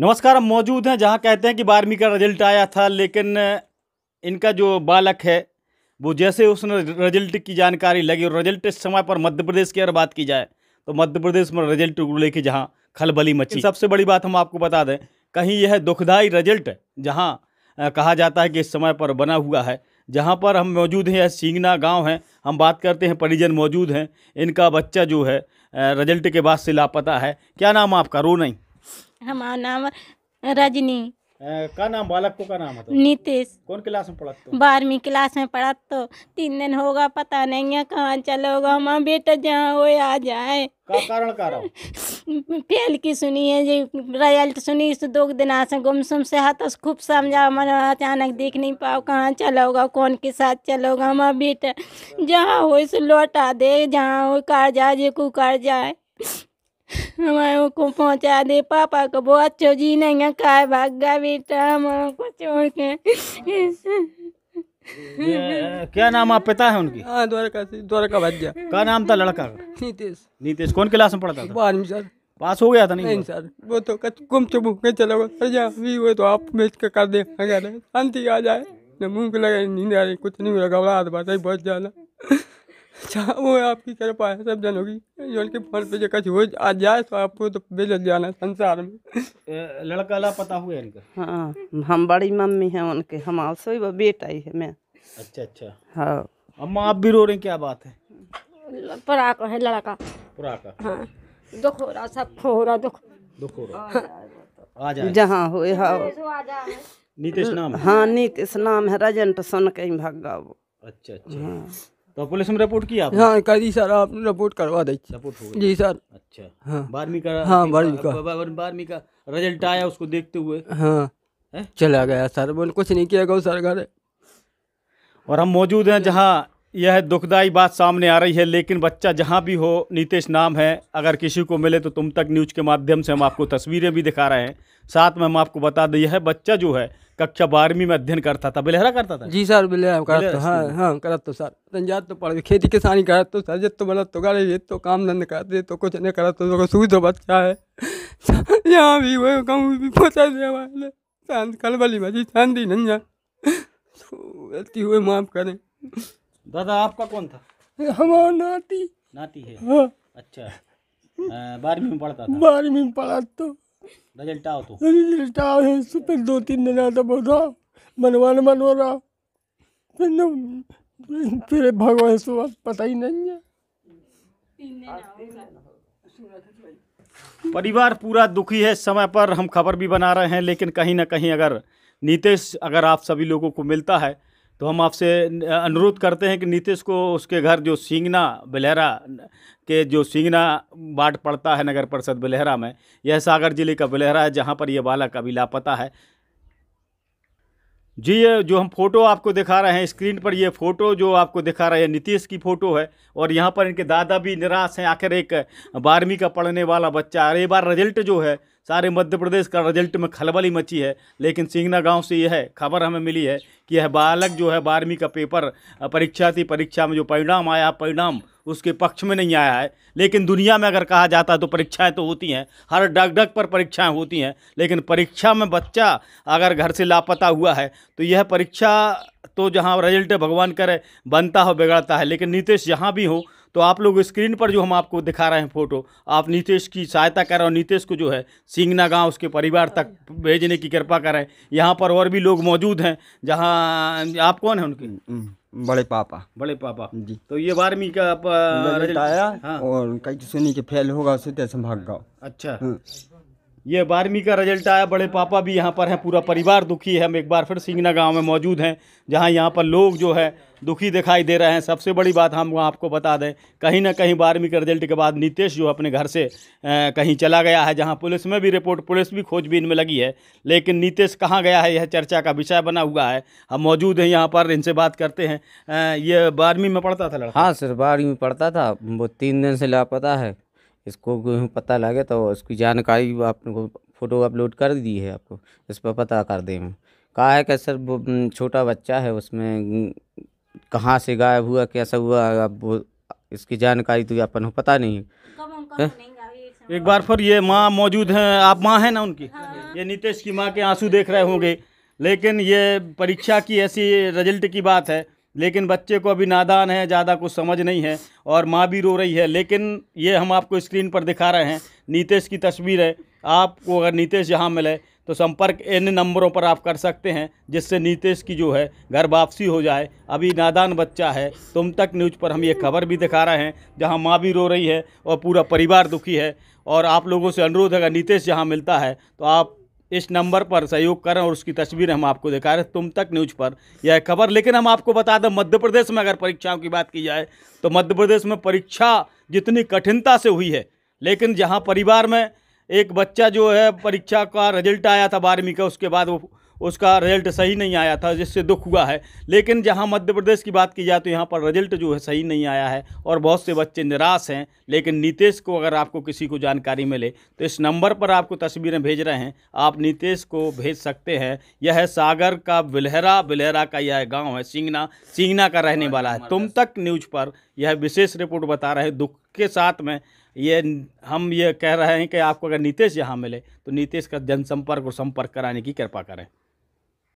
नमस्कार हम मौजूद हैं जहां कहते हैं कि बारहवीं का रिजल्ट आया था लेकिन इनका जो बालक है वो जैसे उसने रिजल्ट की जानकारी लगी और रिजल्ट इस समय पर मध्य प्रदेश की अगर बात की जाए तो मध्य प्रदेश में रिजल्ट को लेकर जहाँ खलबली मची सबसे बड़ी बात हम आपको बता दें कहीं यह दुखदाई रिजल्ट जहाँ कहा जाता है कि इस समय पर बना हुआ है जहाँ पर हम मौजूद हैं यह सींगना गांव है हम बात करते हैं परिजन मौजूद हैं इनका बच्चा जो है रिजल्ट के बाद से लापता है क्या नाम आपका रो नहीं हमारा नाम रजनी का नाम बालक को का नाम है तो? नीतीश कौन क्लास में पढ़ा तो? बारहवीं क्लास में पढ़ा तो तीन दिन होगा पता नहीं है कहाँ चलोगा होगा हमारा बेटा जहाँ हो आ जाए का कारण का फेल की सुनी है जी रिजल्ट सुनी इस दो दिन से सुम से हाथ खूब समझा मन अचानक देख नहीं पाओ कहाँ चला होगा कौन के साथ चला होगा हमारा बेटा जहाँ हो लौटा दे जहाँ हो कार जाए जे को कार जाए हमारे को पहुंचा दे पापा को बहुत चो जी नहीं खाए भाग गया बेटा हमारे को छोड़ के क्या नाम आप पिता है उनकी हाँ द्वारका से द्वारका भाज्या क्या नाम था लड़का का नीतीश नीतीश कौन क्लास में पढ़ता था बारहवीं सर पास हो गया था नहीं, नहीं सर वो तो गुम चुप के चला गया सर जा भी वो तो आप मैच के कर दे शांति आ जाए मुंह को लगा नींद आ रही कुछ नहीं हो रहा घबरा बहुत ज्यादा अच्छा वो आपकी कृपा है सब जनों की जो उनके फोन पे जो कुछ हो आ जाए तो आपको तो बेजत जाना संसार में लड़का ला पता हुआ इनका हाँ हम बड़ी मम्मी हैं उनके हम आलसो वो बेटा ही है मैं अच्छा अच्छा हाँ अम्मा आप भी रो रहे हैं क्या बात है पराका है लड़का पराका हाँ दुख हो रहा सब हो रहा दुख दुख हो रहा हाँ। आ जाए जहाँ हो हाँ नीतीश नाम हाँ नीतीश नाम है रजन तो सुन के भग गया वो अच्छा अच्छा हाँ। तो पुलिस में रिपोर्ट किया आपने? हाँ करी सर आप रिपोर्ट करवा दी रिपोर्ट हो जी सर अच्छा हाँ बारहवीं का हाँ बारहवीं का बारहवीं का रिजल्ट आया उसको देखते हुए हाँ है? चला गया सर बोल कुछ नहीं किया सर घर और हम मौजूद हैं जहाँ यह दुखदाई बात सामने आ रही है लेकिन बच्चा जहाँ भी हो नीतीश नाम है अगर किसी को मिले तो तुम तक न्यूज के माध्यम से हम आपको तस्वीरें भी दिखा रहे हैं साथ में हम आपको बता दें यह बच्चा जो है कक्षा बारहवीं में अध्ययन करता था बिलहरा करता था जी सर बिलहरा करता हाँ हाँ करता सर संजात तो पढ़ खेती किसानी करत तो सर जब तो मतलब तो करे ये तो काम धंधे करते तो कुछ नहीं करत तो सूझ तो बच्चा है यहाँ भी वो कहूँ भी पहुँचा दिया कल वाली भाजी शांति नहीं जा हुए माफ करें दादा आपका कौन था हमारा नाती नाती है हाँ। अच्छा हाँ, बारहवीं में पढ़ता था बारहवीं में पढ़ा तो रिजल्ट आओ तो रिजल्ट आओ है दो तीन दिन आता मनवा मनवान मनवा रहा फिर फिर भगवान सुबह तो पता ही नहीं है परिवार पूरा दुखी है समय पर हम खबर भी बना रहे हैं लेकिन कहीं ना कहीं अगर नीतेश अगर आप सभी लोगों को मिलता है तो हम आपसे अनुरोध करते हैं कि नीतीश को उसके घर जो सिंगना बलहरा के जो सिंगना बाट पड़ता है नगर परिषद बलहरा में यह सागर जिले का बलहरा है जहाँ पर यह बालक अभी लापता है जी ये जो हम फोटो आपको दिखा रहे हैं स्क्रीन पर ये फोटो जो आपको दिखा रहे हैं नीतीश की फोटो है और यहाँ पर इनके दादा भी निराश हैं आखिर एक बारहवीं का पढ़ने वाला बच्चा और ये बार रिजल्ट जो है सारे मध्य प्रदेश का रिजल्ट में खलबली मची है लेकिन सिंगना गांव से यह खबर हमें मिली है कि यह बालक जो है बारहवीं का पेपर परीक्षा थी परीक्षा में जो परिणाम आया परिणाम उसके पक्ष में नहीं आया है लेकिन दुनिया में अगर कहा जाता है तो परीक्षाएं तो होती हैं हर डग डग पर परीक्षाएं होती हैं लेकिन परीक्षा में बच्चा अगर घर से लापता हुआ है तो यह परीक्षा तो जहाँ रिजल्ट भगवान करे बनता हो बिगड़ता है लेकिन नीतीश जहाँ भी हो तो आप लोग स्क्रीन पर जो हम आपको दिखा रहे हैं फ़ोटो आप नीतीश की सहायता करें और नीतीश को जो है सिंगना गांव उसके परिवार तक भेजने की कृपा करें यहाँ पर और भी लोग मौजूद हैं जहाँ आप कौन हैं उनके हम्म, बड़े पापा बड़े पापा जी तो ये बारहवीं का आया हाँ। और कई सुनी के फेल होगा उसे तो संभाग गाँव अच्छा हाँ। ये बारहवीं का रिजल्ट आया बड़े पापा भी यहाँ पर हैं पूरा परिवार दुखी है हम एक बार फिर सिंगना गांव में मौजूद हैं जहाँ यहाँ पर लोग जो है दुखी दिखाई दे रहे हैं सबसे बड़ी बात हम आपको बता दें कहीं ना कहीं बारहवीं के रिजल्ट के बाद नीतीश जो अपने घर से कहीं चला गया है जहाँ पुलिस में भी रिपोर्ट पुलिस भी खोजबीन में लगी है लेकिन नीतेश कहाँ गया है यह चर्चा का विषय बना हुआ है हम मौजूद हैं यहाँ पर इनसे बात करते हैं ये बारहवीं में पढ़ता था लड़का हाँ सर बारहवीं में पढ़ता था वो तीन दिन से लापता है इसको पता लगे तो उसकी जानकारी आपको फ़ोटो अपलोड कर दी है आपको इस पर पता कर दें कहा है कि सर वो छोटा बच्चा है उसमें कहाँ से गायब हुआ कैसा हुआ अब वो इसकी जानकारी तो अपन को पता नहीं है तो एक बार फिर ये माँ मौजूद हैं आप माँ हैं ना उनकी हाँ।, हाँ। ये नीतीश की माँ के आंसू देख रहे होंगे लेकिन ये परीक्षा की ऐसी रिजल्ट की बात है लेकिन बच्चे को अभी नादान है ज़्यादा कुछ समझ नहीं है और माँ भी रो रही है लेकिन ये हम आपको स्क्रीन पर दिखा रहे हैं नीतेश की तस्वीर है आपको अगर नीतेश यहाँ मिले तो संपर्क इन नंबरों पर आप कर सकते हैं जिससे नीतीश की जो है घर वापसी हो जाए अभी नादान बच्चा है तुम तक न्यूज पर हम ये खबर भी दिखा रहे हैं जहां माँ भी रो रही है और पूरा परिवार दुखी है और आप लोगों से अनुरोध है अगर नीतीश यहाँ मिलता है तो आप इस नंबर पर सहयोग करें और उसकी तस्वीर हम आपको दिखा रहे तुम तक न्यूज पर यह खबर लेकिन हम आपको बता दें मध्य प्रदेश में अगर परीक्षाओं की बात की जाए तो मध्य प्रदेश में परीक्षा जितनी कठिनता से हुई है लेकिन जहाँ परिवार में एक बच्चा जो है परीक्षा का रिजल्ट आया था बारहवीं का उसके बाद वो उसका रिजल्ट सही नहीं आया था जिससे दुख हुआ है लेकिन जहाँ मध्य प्रदेश की बात की जाए तो यहाँ पर रिजल्ट जो है सही नहीं आया है और बहुत से बच्चे निराश हैं लेकिन नीतीश को अगर आपको किसी को जानकारी मिले तो इस नंबर पर आपको तस्वीरें भेज रहे हैं आप नीतीश को भेज सकते हैं यह है सागर का बिलहरा बिलहरा का यह गाँव है सिंगना सिंगना का रहने वाला है तुम तक न्यूज पर यह विशेष रिपोर्ट बता रहे हैं दुख के साथ में ये हम ये कह रहे हैं कि आपको अगर नीतीश यहाँ मिले तो नीतीश का जनसंपर्क और संपर्क कराने की कृपा करें